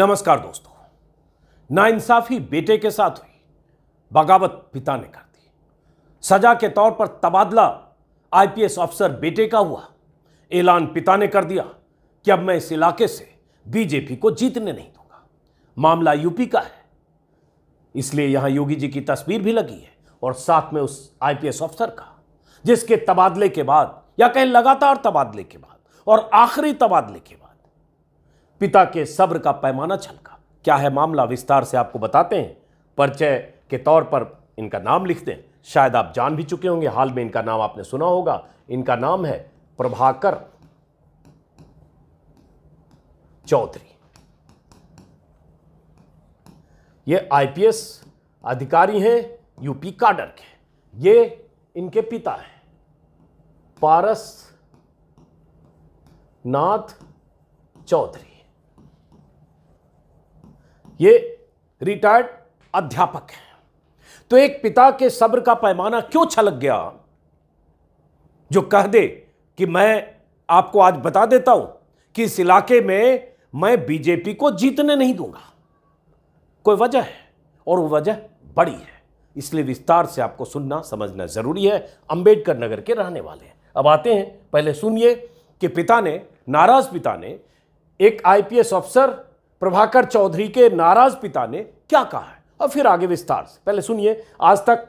नमस्कार दोस्तों नाइंसाफी बेटे के साथ हुई बगावत पिता ने कर दी सजा के तौर पर तबादला आईपीएस ऑफिसर बेटे का हुआ ऐलान पिता ने कर दिया कि अब मैं इस इलाके से बीजेपी को जीतने नहीं दूंगा मामला यूपी का है इसलिए यहां योगी जी की तस्वीर भी लगी है और साथ में उस आईपीएस ऑफिसर का जिसके तबादले के बाद या कहें लगातार तबादले के बाद और आखिरी तबादले के बाद पिता के सब्र का पैमाना छलका क्या है मामला विस्तार से आपको बताते हैं परिचय के तौर पर इनका नाम लिखते हैं शायद आप जान भी चुके होंगे हाल में इनका नाम आपने सुना होगा इनका नाम है प्रभाकर चौधरी ये आईपीएस अधिकारी हैं यूपी काडर के ये इनके पिता हैं पारस नाथ चौधरी ये रिटायर्ड अध्यापक हैं तो एक पिता के सब्र का पैमाना क्यों छलक गया जो कह दे कि मैं आपको आज बता देता हूं कि इस इलाके में मैं बीजेपी को जीतने नहीं दूंगा कोई वजह है और वो वजह बड़ी है इसलिए विस्तार से आपको सुनना समझना जरूरी है अंबेडकर नगर के रहने वाले हैं अब आते हैं पहले सुनिए कि पिता ने नाराज पिता ने एक आईपीएस अफसर प्रभाकर चौधरी के नाराज पिता ने क्या कहा है और फिर आगे विस्तार से पहले सुनिए आज तक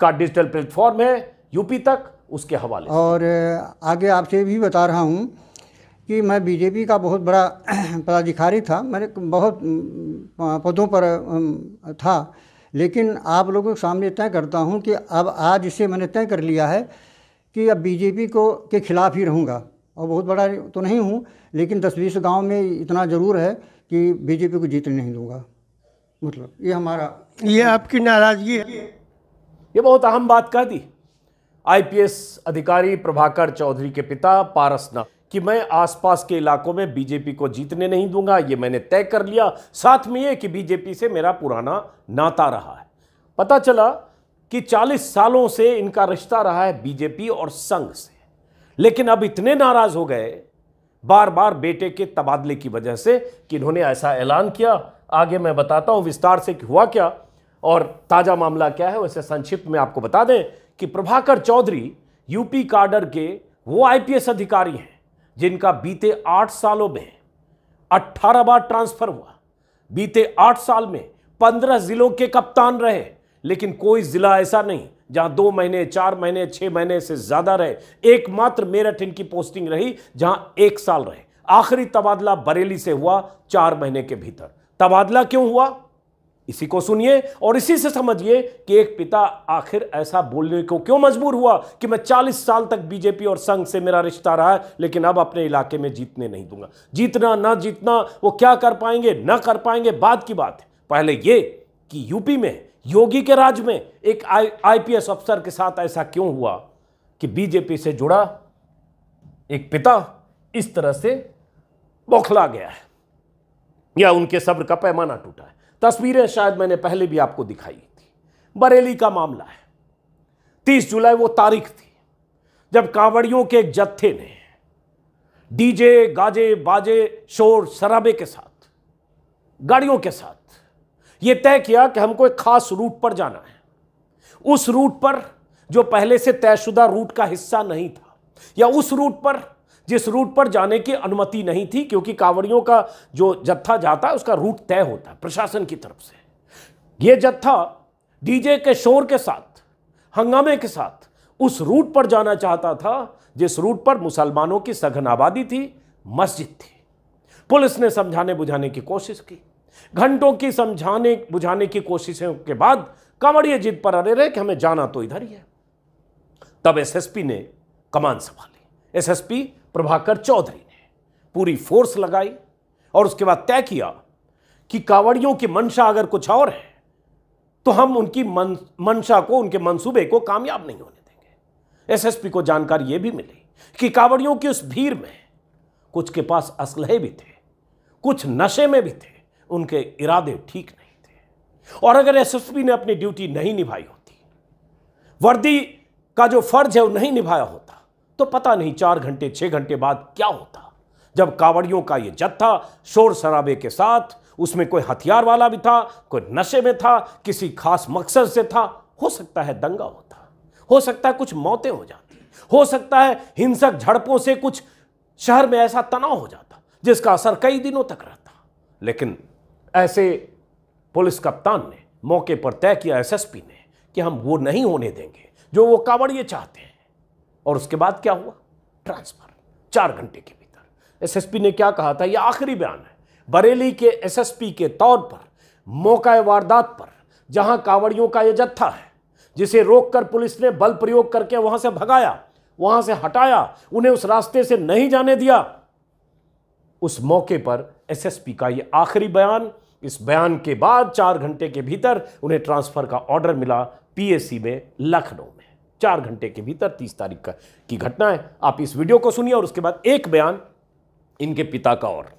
का डिजिटल प्लेटफॉर्म है यूपी तक उसके हवाले और आगे आपसे भी बता रहा हूँ कि मैं बीजेपी का बहुत बड़ा पदाधिकारी था मैंने बहुत पदों पर था लेकिन आप लोगों के सामने तय करता हूँ कि अब आज इसे मैंने तय कर लिया है कि अब बीजेपी को के खिलाफ ही रहूँगा और बहुत बड़ा तो नहीं हूँ लेकिन दस बीस गाँव में इतना ज़रूर है कि बीजेपी को जीतने नहीं दूंगा मतलब ये हमारा ये आपकी नाराज़गी है ये बहुत अहम बात कह दी आईपीएस अधिकारी प्रभाकर चौधरी के पिता पारसना कि मैं आसपास के इलाकों में बीजेपी को जीतने नहीं दूंगा ये मैंने तय कर लिया साथ में ये कि बीजेपी से मेरा पुराना नाता रहा है पता चला कि 40 सालों से इनका रिश्ता रहा है बीजेपी और संघ से लेकिन अब इतने नाराज हो गए बार बार बेटे के तबादले की वजह से कि इन्होंने ऐसा ऐलान किया आगे मैं बताता हूं विस्तार से कि हुआ क्या और ताज़ा मामला क्या है वैसे संक्षिप्त में आपको बता दें कि प्रभाकर चौधरी यूपी कार्डर के वो आईपीएस अधिकारी हैं जिनका बीते आठ सालों में अट्ठारह बार ट्रांसफर हुआ बीते आठ साल में पंद्रह जिलों के कप्तान रहे लेकिन कोई जिला ऐसा नहीं जहां दो महीने चार महीने छह महीने से ज़्यादा रहे एकमात्र मेरठ इनकी पोस्टिंग रही जहां एक साल रहे आखिरी तबादला बरेली से हुआ चार महीने के भीतर तबादला क्यों हुआ इसी को सुनिए और इसी से समझिए कि एक पिता आखिर ऐसा बोलने को क्यों मजबूर हुआ कि मैं 40 साल तक बीजेपी और संघ से मेरा रिश्ता रहा है लेकिन अब अपने इलाके में जीतने नहीं दूंगा जीतना ना जीतना वो क्या कर पाएंगे ना कर पाएंगे बाद की बात है पहले ये कि यूपी में योगी के राज में एक आईपीएस अफसर के साथ ऐसा क्यों हुआ कि बीजेपी से जुड़ा एक पिता इस तरह से बौखला गया है या उनके सब्र का पैमाना टूटा है तस्वीरें शायद मैंने पहले भी आपको दिखाई थी बरेली का मामला है तीस जुलाई वो तारीख थी जब कांवड़ियों के एक जत्थे ने डीजे गाजे बाजे शोर शराबे के साथ गाड़ियों के साथ यह तय किया कि हमको एक खास रूट पर जाना है उस रूट पर जो पहले से तयशुदा रूट का हिस्सा नहीं था या उस रूट पर जिस रूट पर जाने की अनुमति नहीं थी क्योंकि कांवड़ियों का जो जत्था जाता है उसका रूट तय होता है प्रशासन की तरफ से यह जत्था डीजे के शोर के साथ हंगामे के साथ उस रूट पर जाना चाहता था जिस रूट पर मुसलमानों की सघन आबादी थी मस्जिद थी पुलिस ने समझाने बुझाने की कोशिश की घंटों की समझाने बुझाने की कोशिशों के बाद कांवड़िए जिद पर अरे रहे कि हमें जाना तो इधर ही है तब एसएसपी ने कमान संभाली एसएसपी प्रभाकर चौधरी ने पूरी फोर्स लगाई और उसके बाद तय किया कि कांवड़ियों की मंशा अगर कुछ और है तो हम उनकी मंशा को उनके मंसूबे को कामयाब नहीं होने देंगे एसएसपी को जानकारी यह भी मिली कि कांवड़ियों की उस भीड़ में कुछ के पास असलहे भी थे कुछ नशे में भी थे उनके इरादे ठीक नहीं थे और अगर एसएसपी ने अपनी ड्यूटी नहीं निभाई होती वर्दी का जो फर्ज है वो नहीं निभाया होता तो पता नहीं चार घंटे छह घंटे बाद क्या होता जब कावड़ियों का यह जत्था शोर शराबे के साथ उसमें कोई हथियार वाला भी था कोई नशे में था किसी खास मकसद से था हो सकता है दंगा होता हो सकता है कुछ मौतें हो जाती हो सकता है हिंसक झड़पों से कुछ शहर में ऐसा तनाव हो जाता जिसका असर कई दिनों तक रहता लेकिन ऐसे पुलिस कप्तान ने मौके पर तय किया एसएसपी ने कि हम वो नहीं होने देंगे जो वो कावड़िए चाहते हैं और उसके बाद क्या हुआ ट्रांसफर चार घंटे के भीतर एसएसपी ने क्या कहा था यह आखिरी बयान है बरेली के एसएसपी के तौर पर मौका वारदात पर जहां कावड़ियों का यह जत्था है जिसे रोककर पुलिस ने बल प्रयोग करके वहां से भगाया वहां से हटाया उन्हें उस रास्ते से नहीं जाने दिया उस मौके पर एसएसपी का ये आखिरी बयान इस बयान के बाद चार घंटे के भीतर उन्हें ट्रांसफ़र का ऑर्डर मिला पीएससी में लखनऊ में चार घंटे के भीतर तीस तारीख का की घटना है आप इस वीडियो को सुनिए और उसके बाद एक बयान इनके पिता का और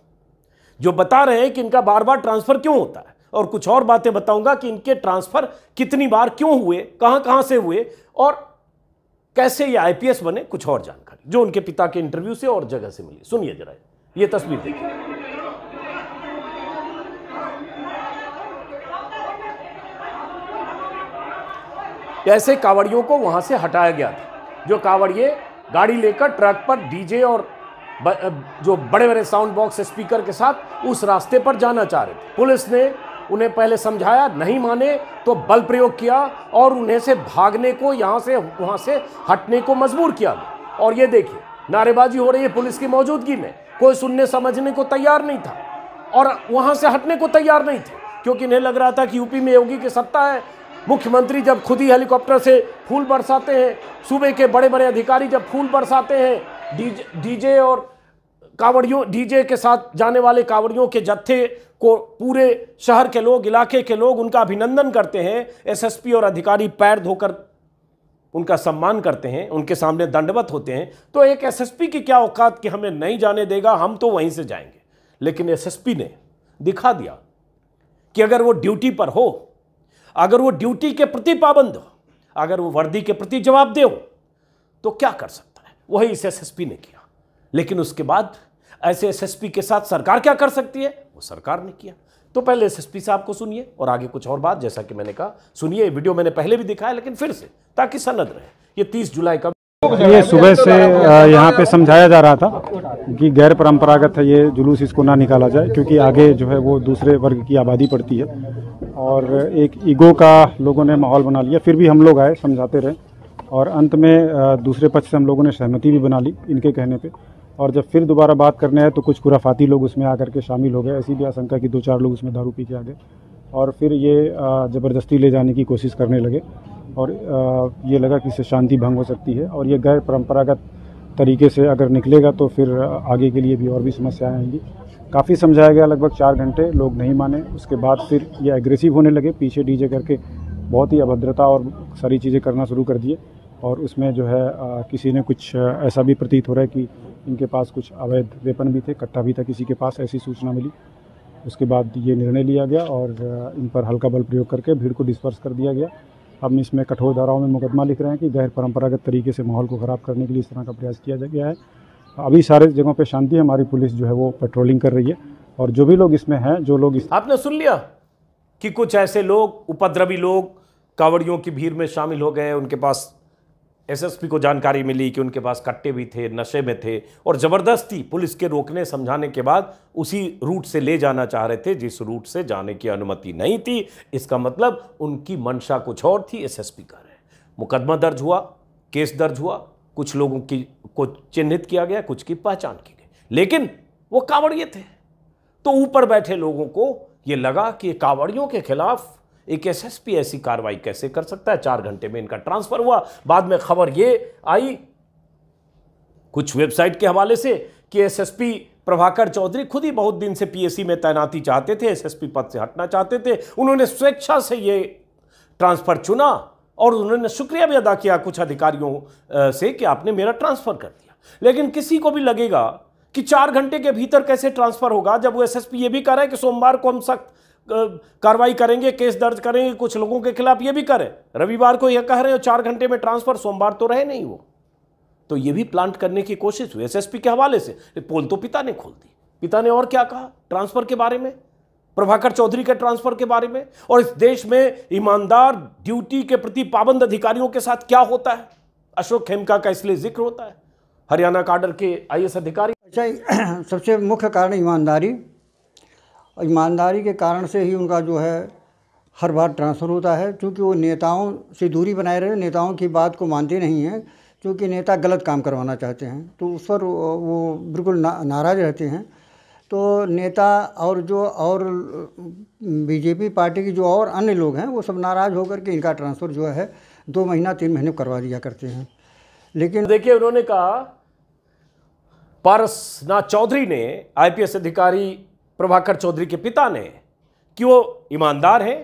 जो बता रहे हैं कि इनका बार बार ट्रांसफ़र क्यों होता है और कुछ और बातें बताऊंगा कि इनके ट्रांसफ़र कितनी बार क्यों हुए कहां कहां से हुए और कैसे ये आईपीएस बने कुछ और जानकारी जो उनके पिता के इंटरव्यू से और जगह से मिली सुनिए जरा ये तस्वीर देखिए ऐसे कांवड़ियों को वहाँ से हटाया गया था जो कांवड़िए गाड़ी लेकर ट्रक पर डीजे और ब, जो बड़े बड़े साउंड बॉक्स स्पीकर के साथ उस रास्ते पर जाना चाह रहे थे पुलिस ने उन्हें पहले समझाया नहीं माने तो बल प्रयोग किया और उन्हें से भागने को यहाँ से वहाँ से हटने को मजबूर किया और ये देखिए नारेबाजी हो रही है पुलिस की मौजूदगी में कोई सुनने समझने को तैयार नहीं था और वहाँ से हटने को तैयार नहीं थे क्योंकि इन्हें लग रहा था कि यूपी में योगी की सत्ता है मुख्यमंत्री जब खुद ही हेलीकॉप्टर से फूल बरसाते हैं सूबे के बड़े बड़े अधिकारी जब फूल बरसाते हैं डीजे जे और कांवड़ियों डीजे के साथ जाने वाले कांवड़ियों के जत्थे को पूरे शहर के लोग इलाके के लोग उनका अभिनंदन करते हैं एसएसपी और अधिकारी पैर धोकर उनका सम्मान करते हैं उनके सामने दंडवत होते हैं तो एक एसएसपी की क्या औकात कि हमें नहीं जाने देगा हम तो वहीं से जाएंगे लेकिन एसएसपी ने दिखा दिया कि अगर वो ड्यूटी पर हो अगर वो ड्यूटी के प्रति पाबंद हो अगर वो वर्दी के प्रति दे हो तो क्या कर सकता है वही इस एसएसपी ने किया लेकिन उसके बाद ऐसे एसएसपी के साथ सरकार क्या कर सकती है वो सरकार ने किया तो पहले एसएसपी साहब को सुनिए और आगे कुछ और बात जैसा कि मैंने कहा सुनिए वीडियो मैंने पहले भी दिखाया लेकिन फिर से ताकि सनद रहे ये तीस जुलाई का ये सुबह से यहाँ पे समझाया जा रहा था कि गैर परंपरागत है ये जुलूस इसको ना निकाला जाए क्योंकि आगे जो है वो दूसरे वर्ग की आबादी पड़ती है और एक ईगो का लोगों ने माहौल बना लिया फिर भी हम लोग आए समझाते रहे और अंत में दूसरे पक्ष से हम लोगों ने सहमति भी बना ली इनके कहने पे और जब फिर दोबारा बात करने आए तो कुछ खुराफाती लोग उसमें आकर के शामिल हो गए ऐसी भी आशंका कि दो चार लोग उसमें दारू पी के आ गए और फिर ये ज़बरदस्ती ले जाने की कोशिश करने लगे और ये लगा कि इससे शांति भंग हो सकती है और ये गैर परम्परागत तरीके से अगर निकलेगा तो फिर आगे के लिए भी और भी समस्याएँ आएंगी काफ़ी समझाया गया लगभग चार घंटे लोग नहीं माने उसके बाद फिर ये एग्रेसिव होने लगे पीछे डीजे करके बहुत ही अभद्रता और सारी चीज़ें करना शुरू कर दिए और उसमें जो है आ, किसी ने कुछ ऐसा भी प्रतीत हो रहा है कि इनके पास कुछ अवैध वेपन भी थे कट्टा भी था किसी के पास ऐसी सूचना मिली उसके बाद ये निर्णय लिया गया और इन पर हल्का बल प्रयोग करके भीड़ को डिस्पर्स कर दिया गया हम इसमें कठोर धाराओं में मुकदमा लिख रहे हैं कि गैर परंपरागत तरीके से माहौल को ख़राब करने के लिए इस तरह का प्रयास किया गया है अभी सारे जगहों पे शांति है हमारी पुलिस जो है वो पेट्रोलिंग कर रही है और जो भी लोग इसमें हैं जो लोग इस... आपने सुन लिया कि कुछ ऐसे लोग उपद्रवी लोग कावड़ियों की भीड़ में शामिल हो गए उनके पास एसएसपी को जानकारी मिली कि उनके पास कट्टे भी थे नशे में थे और ज़बरदस्ती पुलिस के रोकने समझाने के बाद उसी रूट से ले जाना चाह रहे थे जिस रूट से जाने की अनुमति नहीं थी इसका मतलब उनकी मंशा कुछ और थी एसएसपी का रहे मुकदमा दर्ज हुआ केस दर्ज हुआ कुछ लोगों की को चिन्हित किया गया कुछ की पहचान की गई लेकिन वो कांवड़िए थे तो ऊपर बैठे लोगों को ये लगा कि कांवड़ियों के खिलाफ एक एसएसपी ऐसी कार्रवाई कैसे कर सकता है चार घंटे में इनका ट्रांसफर हुआ बाद में खबर ये आई कुछ वेबसाइट के हवाले से कि एसएसपी प्रभाकर चौधरी खुद ही बहुत दिन से पीएससी में तैनाती चाहते थे एसएसपी पद से हटना चाहते थे उन्होंने स्वेच्छा से ये ट्रांसफर चुना और उन्होंने शुक्रिया भी अदा किया कुछ अधिकारियों से कि आपने मेरा ट्रांसफ़र कर दिया लेकिन किसी को भी लगेगा कि चार घंटे के भीतर कैसे ट्रांसफ़र होगा जब वो एसएसपी ये भी कर रहा है कि सोमवार को हम सख्त कार्रवाई करेंगे केस दर्ज करेंगे कुछ लोगों के खिलाफ ये भी करें रविवार को यह कह रहे हो चार घंटे में ट्रांसफ़र सोमवार तो रहे नहीं वो तो ये भी प्लांट करने की कोशिश हुई एसएसपी के हवाले से पोल तो पिता ने खोल दी पिता ने और क्या कहा ट्रांसफ़र के बारे में प्रभाकर चौधरी के ट्रांसफर के बारे में और इस देश में ईमानदार ड्यूटी के प्रति पाबंद अधिकारियों के साथ क्या होता है अशोक खेमका का इसलिए जिक्र होता है हरियाणा काडर के आई अधिकारी अच्छा सबसे मुख्य कारण ईमानदारी ईमानदारी के कारण से ही उनका जो है हर बार ट्रांसफ़र होता है क्योंकि वो नेताओं से दूरी बनाए रहे नेताओं की बात को मानते नहीं हैं क्योंकि नेता गलत काम करवाना चाहते हैं तो उस पर वो बिल्कुल ना, नाराज़ रहते हैं तो नेता और जो और बीजेपी पार्टी के जो और अन्य लोग हैं वो सब नाराज़ होकर के इनका ट्रांसफ़र जो है दो महीना तीन महीने करवा दिया करते हैं लेकिन देखिए उन्होंने कहा पारसनाथ चौधरी ने आईपीएस अधिकारी प्रभाकर चौधरी के पिता ने कि वो ईमानदार हैं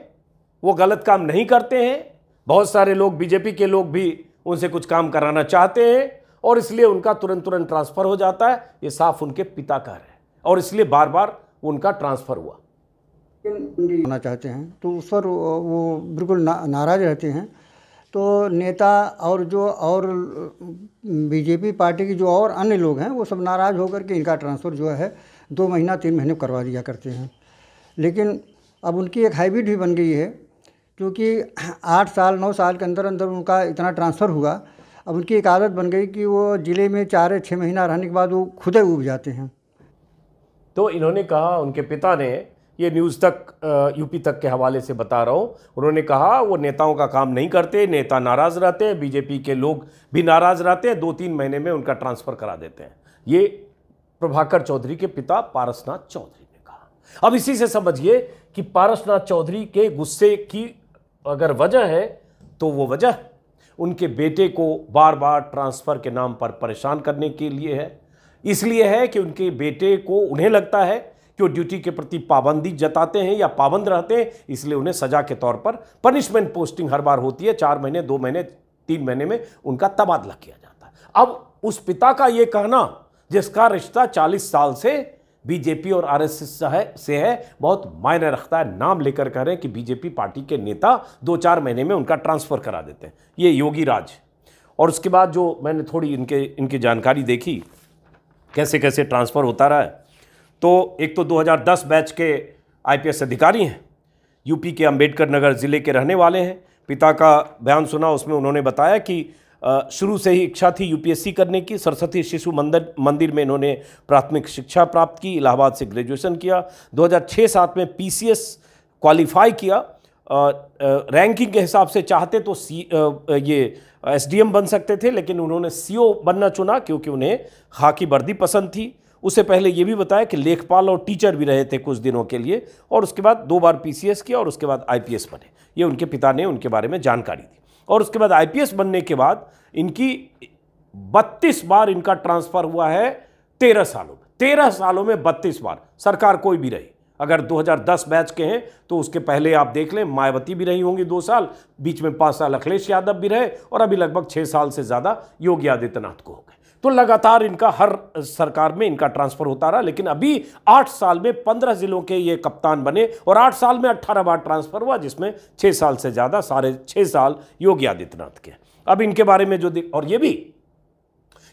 वो गलत काम नहीं करते हैं बहुत सारे लोग बीजेपी के लोग भी उनसे कुछ काम कराना चाहते हैं और इसलिए उनका तुरंत तुरंत ट्रांसफ़र हो जाता है ये साफ उनके पिता का है और इसलिए बार बार उनका ट्रांसफ़र हुआ होना चाहते हैं तो उस पर वो बिल्कुल ना, नाराज रहते हैं तो नेता और जो और बीजेपी पार्टी के जो और अन्य लोग हैं वो सब नाराज़ होकर के इनका ट्रांसफ़र जो है दो महीना तीन महीने करवा दिया करते हैं लेकिन अब उनकी एक हैबिट भी बन गई है क्योंकि आठ साल नौ साल के अंदर अंदर उनका इतना ट्रांसफ़र हुआ अब उनकी एक आदत बन गई कि वो ज़िले में चार छः महीना रहने के बाद वो खुदे उब जाते हैं तो इन्होंने कहा उनके पिता ने ये न्यूज़ तक यूपी तक के हवाले से बता रहा हूँ उन्होंने कहा वो नेताओं का काम नहीं करते नेता नाराज़ रहते हैं बीजेपी के लोग भी नाराज़ रहते हैं दो तीन महीने में उनका ट्रांसफ़र करा देते हैं ये प्रभाकर चौधरी के पिता पारसनाथ चौधरी ने कहा अब इसी से समझिए कि पारसनाथ चौधरी के गुस्से की अगर वजह है तो वो वजह उनके बेटे को बार बार ट्रांसफ़र के नाम पर परेशान करने के लिए है इसलिए है कि उनके बेटे को उन्हें लगता है कि वो ड्यूटी के प्रति पाबंदी जताते हैं या पाबंद रहते हैं इसलिए उन्हें सजा के तौर पर पनिशमेंट पोस्टिंग हर बार होती है चार महीने दो महीने तीन महीने में उनका तबादला किया जाता है अब उस पिता का ये कहना जिसका रिश्ता चालीस साल से बीजेपी और आरएसएस से है बहुत मायने रखता है नाम लेकर कह रहे हैं कि बीजेपी पार्टी के नेता दो चार महीने में उनका ट्रांसफ़र करा देते हैं ये योगी राज और उसके बाद जो मैंने थोड़ी इनके इनकी जानकारी देखी कैसे कैसे ट्रांसफ़र होता रहा है तो एक तो 2010 बैच के आईपीएस अधिकारी हैं यूपी के अंबेडकर नगर ज़िले के रहने वाले हैं पिता का बयान सुना उसमें उन्होंने बताया कि शुरू से ही इच्छा थी यूपीएससी करने की सरस्वती शिशु मंदिर मंदिर में इन्होंने प्राथमिक शिक्षा प्राप्त की इलाहाबाद से ग्रेजुएशन किया 2006-7 में पीसीएस क्वालिफाई किया रैंकिंग के हिसाब से चाहते तो सी ये एसडीएम बन सकते थे लेकिन उन्होंने सीओ बनना चुना क्योंकि उन्हें खाकी वर्दी पसंद थी उससे पहले ये भी बताया कि लेखपाल और टीचर भी रहे थे कुछ दिनों के लिए और उसके बाद दो बार पीसीएस किया और उसके बाद आईपीएस बने ये उनके पिता ने उनके बारे में जानकारी दी और उसके बाद आईपीएस बनने के बाद इनकी बत्तीस बार इनका ट्रांसफ़र हुआ है तेरह सालों में तेरह सालों में बत्तीस बार सरकार कोई भी रही अगर 2010 बैच के हैं तो उसके पहले आप देख लें मायावती भी रही होंगी दो साल बीच में पाँच साल अखिलेश यादव भी रहे और अभी लगभग छः साल से ज़्यादा योगी आदित्यनाथ को हो गए तो लगातार इनका हर सरकार में इनका ट्रांसफर होता रहा लेकिन अभी आठ साल में पंद्रह जिलों के ये कप्तान बने और आठ साल में अट्ठारह बार ट्रांसफर हुआ जिसमें छः साल से ज़्यादा साढ़े छः साल योगी आदित्यनाथ के अब इनके बारे में जो और ये भी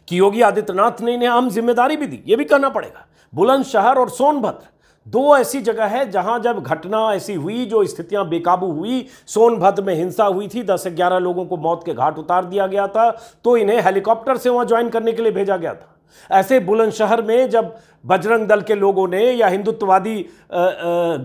कि योगी आदित्यनाथ ने इन्हें आम जिम्मेदारी भी दी ये भी कहना पड़ेगा बुलंदशहर और सोनभद्र दो ऐसी जगह है जहां जब घटना ऐसी हुई जो स्थितियां बेकाबू हुई सोनभद्र में हिंसा हुई थी दस ग्यारह लोगों को मौत के घाट उतार दिया गया था तो इन्हें हेलीकॉप्टर से वहां ज्वाइन करने के लिए भेजा गया था ऐसे बुलंदशहर में जब बजरंग दल के लोगों ने या हिंदुत्ववादी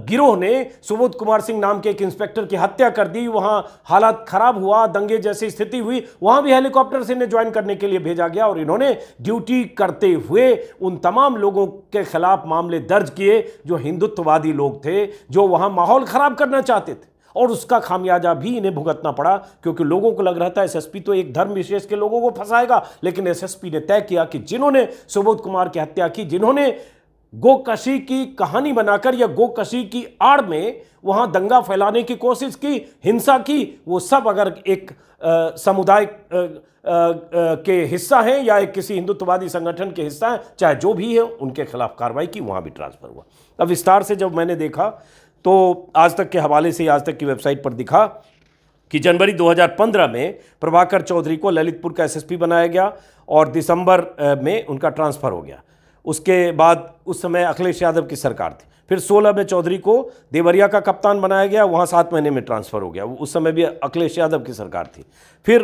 गिरोह ने सुबोध कुमार सिंह नाम के एक इंस्पेक्टर की हत्या कर दी वहां हालात खराब हुआ दंगे जैसी स्थिति हुई वहां भी हेलीकॉप्टर से इन्हें ज्वाइन करने के लिए भेजा गया और इन्होंने ड्यूटी करते हुए उन तमाम लोगों के खिलाफ मामले दर्ज किए जो हिंदुत्ववादी लोग थे जो वहाँ माहौल खराब करना चाहते थे और उसका खामियाजा भी इन्हें भुगतना पड़ा क्योंकि लोगों को लग रहा था एसएसपी तो एक धर्म विशेष के लोगों को फंसाएगा लेकिन एसएसपी ने तय किया कि जिन्होंने सुबोध कुमार की हत्या की जिन्होंने गोकशी की कहानी बनाकर या गोकशी की आड़ में वहां दंगा फैलाने की कोशिश की हिंसा की वो सब अगर एक समुदाय के हिस्सा हैं या एक किसी हिंदुत्ववादी संगठन के हिस्सा हैं चाहे जो भी है उनके खिलाफ कार्रवाई की वहां भी ट्रांसफर हुआ अब विस्तार से जब मैंने देखा तो आज तक के हवाले से आज तक की वेबसाइट पर दिखा कि जनवरी 2015 में प्रभाकर चौधरी को ललितपुर का एसएसपी बनाया गया और दिसंबर में उनका ट्रांसफ़र हो गया उसके बाद उस समय अखिलेश यादव की सरकार थी फिर 16 में चौधरी को देवरिया का कप्तान बनाया गया वहाँ सात महीने में ट्रांसफ़र हो गया उस समय भी अखिलेश यादव की सरकार थी फिर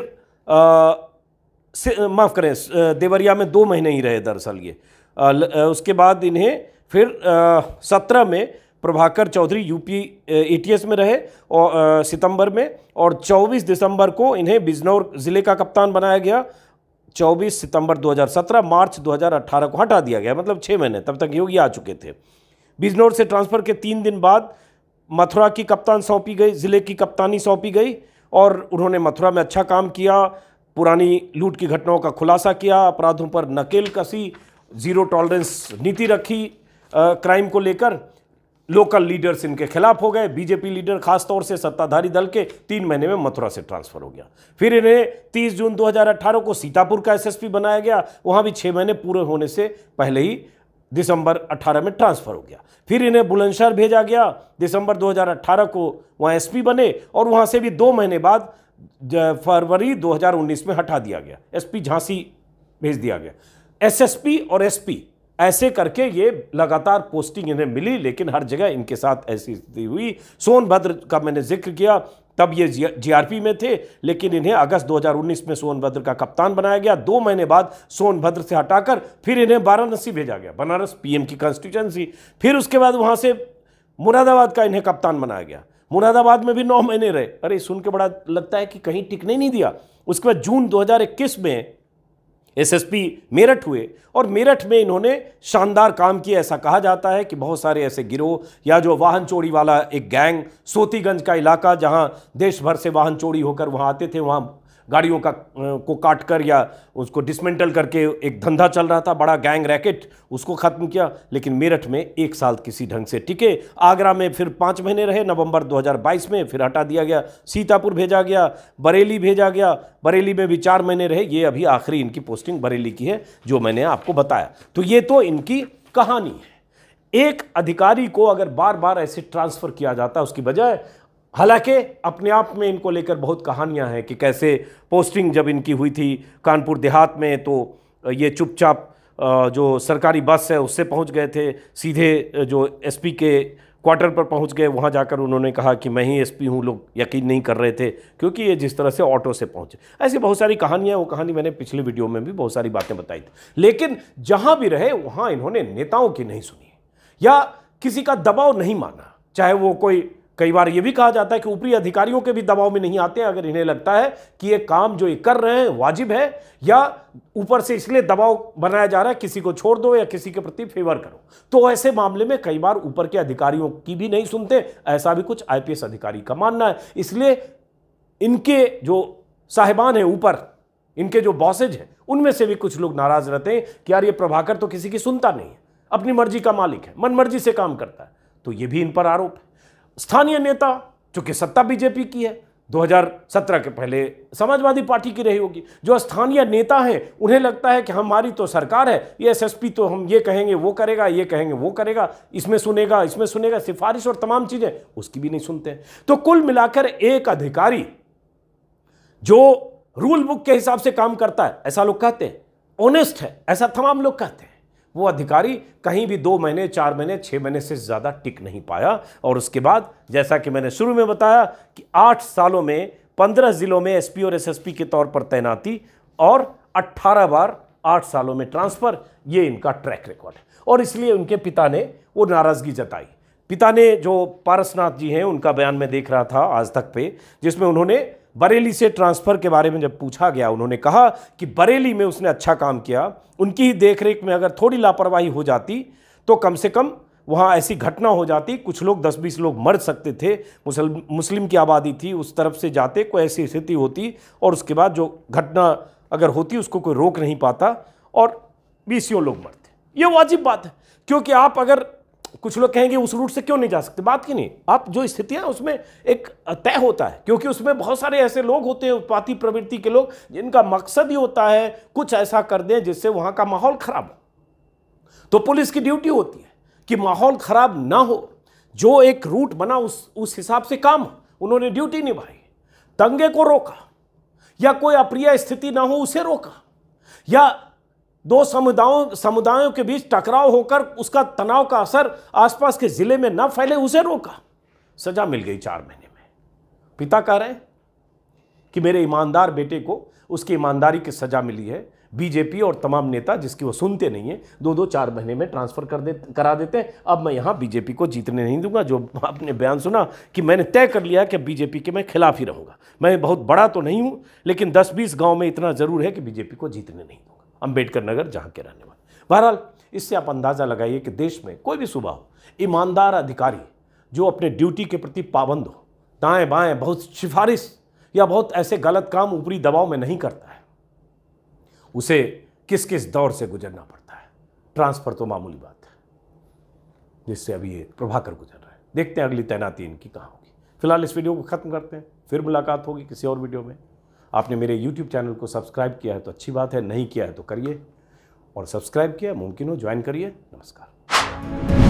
माफ़ करें देवरिया में दो महीने ही रहे दरअसल ये उसके बाद इन्हें फिर सत्रह में प्रभाकर चौधरी यूपी एटीएस में रहे और सितंबर में और 24 दिसंबर को इन्हें बिजनौर ज़िले का कप्तान बनाया गया 24 सितंबर 2017 मार्च 2018 को हटा दिया गया मतलब छः महीने तब तक योगी आ चुके थे बिजनौर से ट्रांसफ़र के तीन दिन बाद मथुरा की कप्तान सौंपी गई ज़िले की कप्तानी सौंपी गई और उन्होंने मथुरा में अच्छा काम किया पुरानी लूट की घटनाओं का खुलासा किया अपराधों पर नकेल कसी ज़ीरो टॉलरेंस नीति रखी क्राइम को लेकर लोकल लीडर्स इनके खिलाफ हो गए बीजेपी लीडर खासतौर से सत्ताधारी दल के तीन महीने में मथुरा से ट्रांसफर हो गया फिर इन्हें 30 जून 2018 को सीतापुर का एसएसपी बनाया गया वहाँ भी छः महीने पूरे होने से पहले ही दिसंबर 18 में ट्रांसफर हो गया फिर इन्हें बुलंदशहर भेजा गया दिसंबर 2018 को वहाँ एस बने और वहाँ से भी दो महीने बाद फरवरी दो में हटा दिया गया एस झांसी भेज दिया गया एस और एस ऐसे करके ये लगातार पोस्टिंग इन्हें मिली लेकिन हर जगह इनके साथ ऐसी स्थिति हुई सोनभद्र का मैंने जिक्र किया तब ये जीआरपी में थे लेकिन इन्हें अगस्त 2019 में सोनभद्र का कप्तान बनाया गया दो महीने बाद सोनभद्र से हटाकर फिर इन्हें वाराणसी भेजा गया बनारस पीएम की कॉन्स्टिट्यूंसी फिर उसके बाद वहाँ से मुरादाबाद का इन्हें कप्तान बनाया गया मुरादाबाद में भी नौ महीने रहे अरे सुन के बड़ा लगता है कि कहीं टिकने नहीं दिया उसके बाद जून दो में एसएसपी मेरठ हुए और मेरठ में इन्होंने शानदार काम किया ऐसा कहा जाता है कि बहुत सारे ऐसे गिरोह या जो वाहन चोरी वाला एक गैंग सोतीगंज का इलाका जहां देश भर से वाहन चोरी होकर वहां आते थे वहां गाड़ियों का को काट कर या उसको डिसमेंटल करके एक धंधा चल रहा था बड़ा गैंग रैकेट उसको ख़त्म किया लेकिन मेरठ में एक साल किसी ढंग से टिके आगरा में फिर पाँच महीने रहे नवंबर 2022 में फिर हटा दिया गया सीतापुर भेजा गया बरेली भेजा गया बरेली में भी चार महीने रहे ये अभी आखिरी इनकी पोस्टिंग बरेली की है जो मैंने आपको बताया तो ये तो इनकी कहानी है एक अधिकारी को अगर बार बार ऐसे ट्रांसफ़र किया जाता है उसकी बजाय हालांकि अपने आप में इनको लेकर बहुत कहानियां हैं कि कैसे पोस्टिंग जब इनकी हुई थी कानपुर देहात में तो ये चुपचाप जो सरकारी बस है उससे पहुंच गए थे सीधे जो एसपी के क्वार्टर पर पहुंच गए वहां जाकर उन्होंने कहा कि मैं ही एसपी हूं लोग यकीन नहीं कर रहे थे क्योंकि ये जिस तरह से ऑटो से पहुंचे ऐसी बहुत सारी कहानियां वो कहानी मैंने पिछले वीडियो में भी बहुत सारी बातें बताई थी लेकिन जहां भी रहे वहां इन्होंने नेताओं की नहीं सुनी या किसी का दबाव नहीं माना चाहे वो कोई कई बार ये भी कहा जाता है कि ऊपरी अधिकारियों के भी दबाव में नहीं आते अगर इन्हें लगता है कि ये काम जो ये कर रहे हैं वाजिब है या ऊपर से इसलिए दबाव बनाया जा रहा है किसी को छोड़ दो या किसी के प्रति फेवर करो तो ऐसे मामले में कई बार ऊपर के अधिकारियों की भी नहीं सुनते ऐसा भी कुछ आईपीएस अधिकारी का मानना है इसलिए इनके जो साहिबान है ऊपर इनके जो बॉसेज हैं उनमें से भी कुछ लोग नाराज रहते हैं कि यार ये प्रभाकर तो किसी की सुनता नहीं है अपनी मर्जी का मालिक है मन मर्जी से काम करता है तो ये भी इन पर आरोप है स्थानीय नेता चूंकि सत्ता बीजेपी की है 2017 के पहले समाजवादी पार्टी की रही होगी जो स्थानीय नेता हैं उन्हें लगता है कि हमारी तो सरकार है ये एसएसपी तो हम ये कहेंगे वो करेगा ये कहेंगे वो करेगा इसमें सुनेगा इसमें सुनेगा सिफारिश और तमाम चीज़ें उसकी भी नहीं सुनते तो कुल मिलाकर एक अधिकारी जो रूल बुक के हिसाब से काम करता है ऐसा लोग कहते हैं ऑनेस्ट है ऐसा तमाम लोग कहते हैं वो अधिकारी कहीं भी दो महीने चार महीने छः महीने से ज़्यादा टिक नहीं पाया और उसके बाद जैसा कि मैंने शुरू में बताया कि आठ सालों में पंद्रह ज़िलों में एस और एस के तौर पर तैनाती और अट्ठारह बार आठ सालों में ट्रांसफ़र ये इनका ट्रैक रिकॉर्ड है और इसलिए उनके पिता ने वो नाराज़गी जताई पिता ने जो पारसनाथ जी हैं उनका बयान मैं देख रहा था आज तक पे जिसमें उन्होंने बरेली से ट्रांसफ़र के बारे में जब पूछा गया उन्होंने कहा कि बरेली में उसने अच्छा काम किया उनकी ही देखरेख में अगर थोड़ी लापरवाही हो जाती तो कम से कम वहाँ ऐसी घटना हो जाती कुछ लोग दस बीस लोग मर सकते थे मुसल मुस्लिम की आबादी थी उस तरफ से जाते कोई ऐसी स्थिति होती और उसके बाद जो घटना अगर होती उसको कोई रोक नहीं पाता और बीसियों लोग मरते ये वाजिब बात है क्योंकि आप अगर कुछ लोग कहेंगे उस रूट से क्यों नहीं जा सकते बात की नहीं आप जो स्थितियां उसमें एक तय होता है क्योंकि उसमें बहुत सारे ऐसे लोग होते हैं उत्पाती प्रवृत्ति के लोग जिनका मकसद ही होता है कुछ ऐसा कर दें जिससे वहां का माहौल खराब हो तो पुलिस की ड्यूटी होती है कि माहौल खराब ना हो जो एक रूट बना उस उस हिसाब से काम उन्होंने ड्यूटी निभाई दंगे को रोका या कोई अप्रिय स्थिति ना हो उसे रोका या दो समुदायों समुदायों के बीच टकराव होकर उसका तनाव का असर आसपास के ज़िले में ना फैले उसे रोका सज़ा मिल गई चार महीने में पिता कह रहे हैं कि मेरे ईमानदार बेटे को उसकी ईमानदारी की सज़ा मिली है बीजेपी और तमाम नेता जिसकी वो सुनते नहीं है दो दो चार महीने में ट्रांसफ़र कर दे करा देते हैं अब मैं यहाँ बीजेपी को जीतने नहीं दूंगा जो आपने बयान सुना कि मैंने तय कर लिया कि बीजेपी के मैं खिलाफ ही रहूँगा मैं बहुत बड़ा तो नहीं हूँ लेकिन दस बीस गाँव में इतना ज़रूर है कि बीजेपी को जीतने नहीं दूँगा अम्बेडकर नगर जहाँ के रहने वाले बहरहाल इससे आप अंदाज़ा लगाइए कि देश में कोई भी सुबह हो ईमानदार अधिकारी जो अपने ड्यूटी के प्रति पाबंद हो दाएँ बाएँ बहुत सिफारिश या बहुत ऐसे गलत काम ऊपरी दबाव में नहीं करता है उसे किस किस दौर से गुजरना पड़ता है ट्रांसफ़र तो मामूली बात है जिससे अभी ये प्रभाकर गुजर रहा है देखते हैं अगली तैनाती इनकी कहाँ होगी फिलहाल इस वीडियो को ख़त्म करते हैं फिर मुलाकात होगी किसी और वीडियो में आपने मेरे यूट्यूब चैनल को सब्सक्राइब किया है तो अच्छी बात है नहीं किया है तो करिए और सब्सक्राइब किया मुमकिन हो ज्वाइन करिए नमस्कार